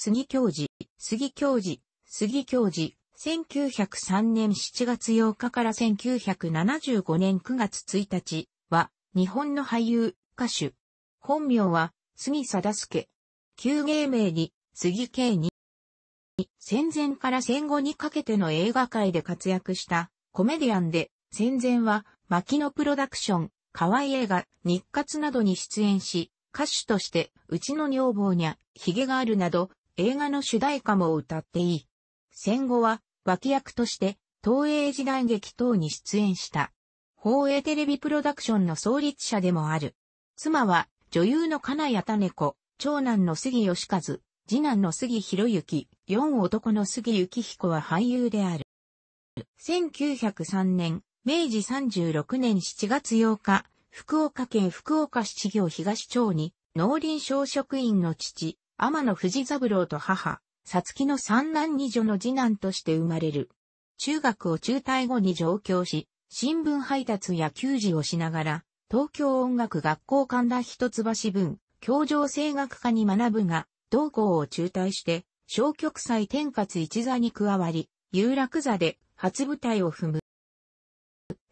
杉教授、杉教授、杉教授、1903年7月8日から1975年9月1日は、日本の俳優、歌手。本名は、杉貞介。旧芸名に、杉慶に。戦前から戦後にかけての映画界で活躍したコメディアンで、戦前は、牧野プロダクション、河合映画、日活などに出演し、歌手として、うちの女房にゃ、髭があるなど、映画の主題歌も歌っていい。戦後は脇役として東映時代劇等に出演した。放映テレビプロダクションの創立者でもある。妻は女優の金谷種子、長男の杉義和、次男の杉博之、四男の杉幸彦は俳優である。1903年、明治36年7月8日、福岡県福岡市地行東町に農林小職員の父、天野藤三郎と母、さつきの三男二女の次男として生まれる。中学を中退後に上京し、新聞配達や給仕をしながら、東京音楽学校神田一橋文、教場声楽科に学ぶが、同校を中退して、小曲祭天活一座に加わり、有楽座で初舞台を踏む。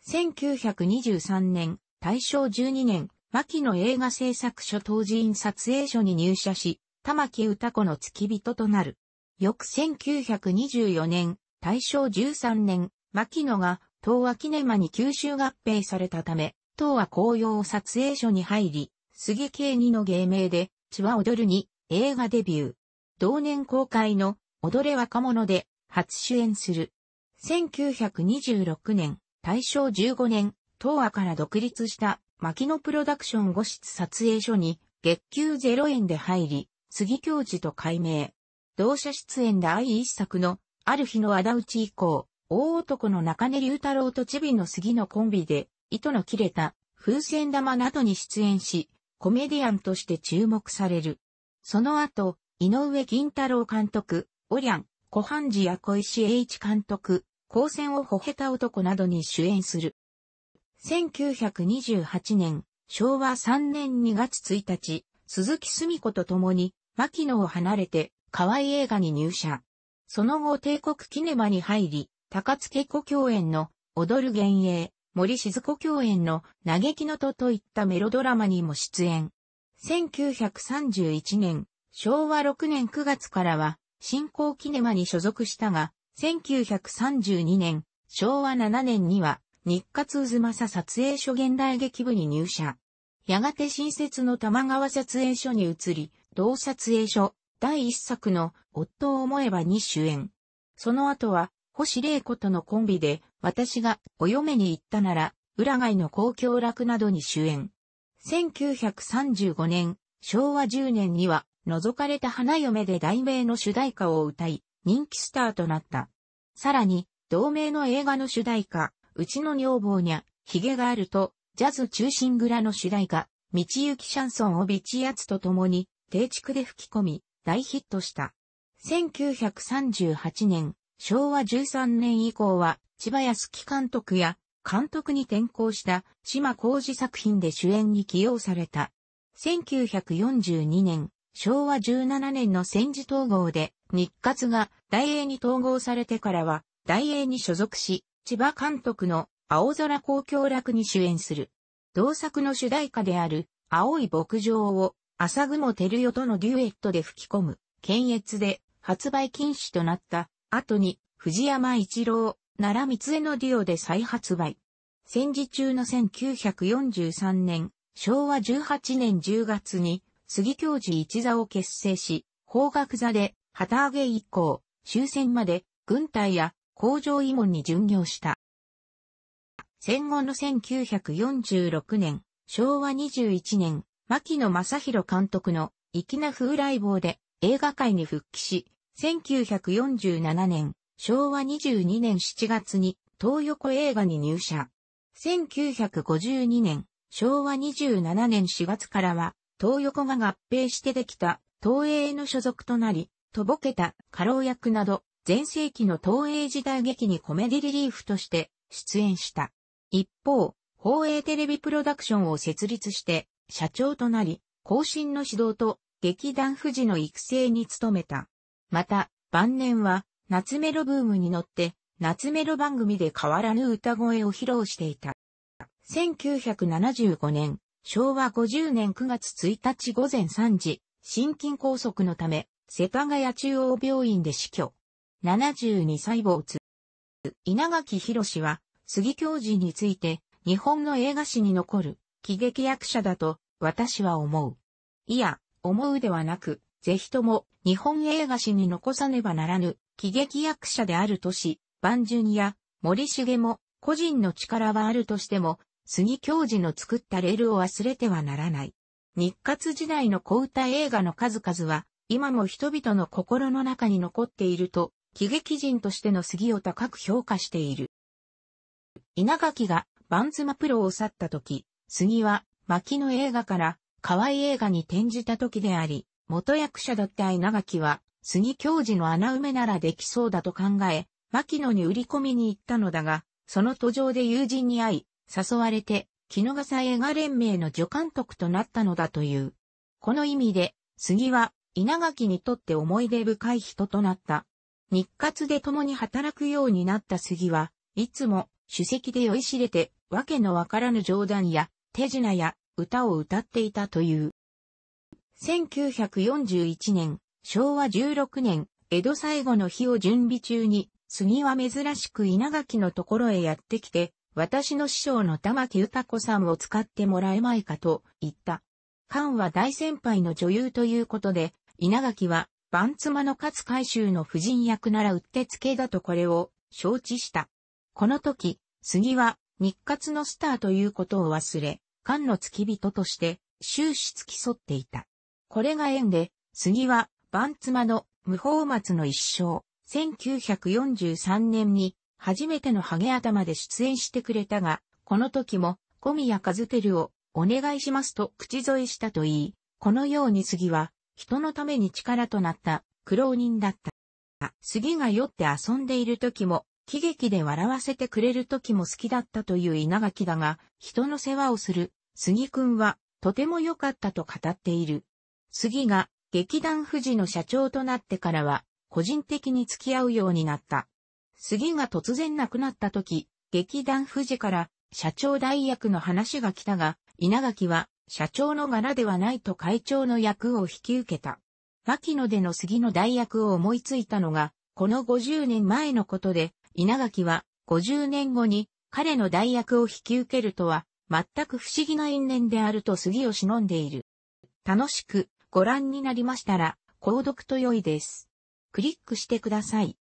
1923年、大正12年、牧野映画制作所当時院撮影所に入社し、玉木歌子の付き人となる。翌1924年、大正13年、牧野が東亜キネマに吸収合併されたため、東亜紅葉撮影所に入り、杉圭二の芸名で、千葉踊るに映画デビュー。同年公開の踊れ若者で初主演する。1926年、大正15年、東亜から独立した牧野プロダクション五室撮影所に月給0円で入り、杉教授と改名。同社出演第一作の、ある日の仇討ち以降、大男の中根龍太郎とチビの杉のコンビで、糸の切れた、風船玉などに出演し、コメディアンとして注目される。その後、井上銀太郎監督、オリャン、小半寺や小石栄一監督、光線をほへた男などに主演する。1928年、昭和3年2月1日、鈴木澄子と共に、牧野を離れて、河合映画に入社。その後帝国キネマに入り、高津家子共演の、踊る幻影、森静子共演の、嘆きのとといったメロドラマにも出演。1931年、昭和6年9月からは、新興キネマに所属したが、1932年、昭和7年には、日活渦政撮影所現代劇部に入社。やがて新設の玉川撮影所に移り、同撮影所、第一作の夫を思えばに主演。その後は、星玲子とのコンビで、私がお嫁に行ったなら、裏街の公共楽などに主演。1935年、昭和10年には、覗かれた花嫁で題名の主題歌を歌い、人気スターとなった。さらに、同名の映画の主題歌、うちの女房にゃ、髭があると、ジャズ中心蔵の主題歌、道行きシャンソンをビチアツと共に、定畜で吹き込み、大ヒットした。1938年、昭和13年以降は、千葉康樹監督や、監督に転校した島浩二作品で主演に起用された。1942年、昭和17年の戦時統合で日活が大英に統合されてからは大英に所属し、千葉監督の青空公共楽に主演する。同作の主題歌である、青い牧場を、朝雲照代とのデュエットで吹き込む、検閲で発売禁止となった後に、藤山一郎、奈良光恵のデュオで再発売。戦時中の1943年、昭和18年10月に、杉教授一座を結成し、法学座で、旗揚げ以降、終戦まで、軍隊や工場慰問に巡業した。戦後の1946年、昭和21年、牧野正宏監督の粋な風来坊で映画界に復帰し、1947年、昭和22年7月に東横映画に入社。1952年、昭和27年4月からは、東横が合併してできた東映の所属となり、とぼけた過労役など、前世紀の東映時代劇にコメディリリーフとして出演した。一方、放映テレビプロダクションを設立して社長となり、更新の指導と劇団富士の育成に努めた。また、晩年は夏メロブームに乗って夏メロ番組で変わらぬ歌声を披露していた。1975年、昭和50年9月1日午前3時、心筋梗塞のため、世田谷中央病院で死去。72歳没。稲垣博士は、杉教授について、日本の映画史に残る喜劇役者だと私は思う。いや、思うではなく、ぜひとも日本映画史に残さねばならぬ喜劇役者であるとし、万順や森重も個人の力はあるとしても、杉教授の作ったレールを忘れてはならない。日活時代の小歌映画の数々は、今も人々の心の中に残っていると、喜劇人としての杉を高く評価している。稲垣がバンズマプロを去った時、杉は牧野映画から河合映画に転じた時であり、元役者だった稲垣は杉教授の穴埋めならできそうだと考え、牧野に売り込みに行ったのだが、その途上で友人に会い、誘われて、木野笠映画連盟の助監督となったのだという。この意味で、杉は稲垣にとって思い出深い人となった。日活で共に働くようになった杉は、いつも主席で酔いしれて、わけのわからぬ冗談や、手品や、歌を歌っていたという。1941年、昭和16年、江戸最後の日を準備中に、杉は珍しく稲垣のところへやってきて、私の師匠の玉木歌子さんを使ってもらえまいかと言った。菅は大先輩の女優ということで、稲垣は、番妻の勝海舟の夫人役ならうってつけだとこれを承知した。この時、杉は日活のスターということを忘れ、菅の付き人として終始付き添っていた。これが縁で、杉は番妻の無法松の一生、1943年に初めてのハゲ頭で出演してくれたが、この時も小宮和照をお願いしますと口添えしたといい、このように杉は人のために力となった苦労人だった。杉が酔って遊んでいる時も喜劇で笑わせてくれる時も好きだったという稲垣だが、人の世話をする、杉くんは、とても良かったと語っている。杉が、劇団富士の社長となってからは、個人的に付き合うようになった。杉が突然亡くなった時、劇団富士から社長代役の話が来たが、稲垣は社長の柄ではないと会長の役を引き受けた。牧野での杉の代役を思いついたのが、この50年前のことで、稲垣は50年後に彼の代役を引き受けるとは全く不思議な因縁であると杉を忍んでいる。楽しくご覧になりましたら購読と良いです。クリックしてください。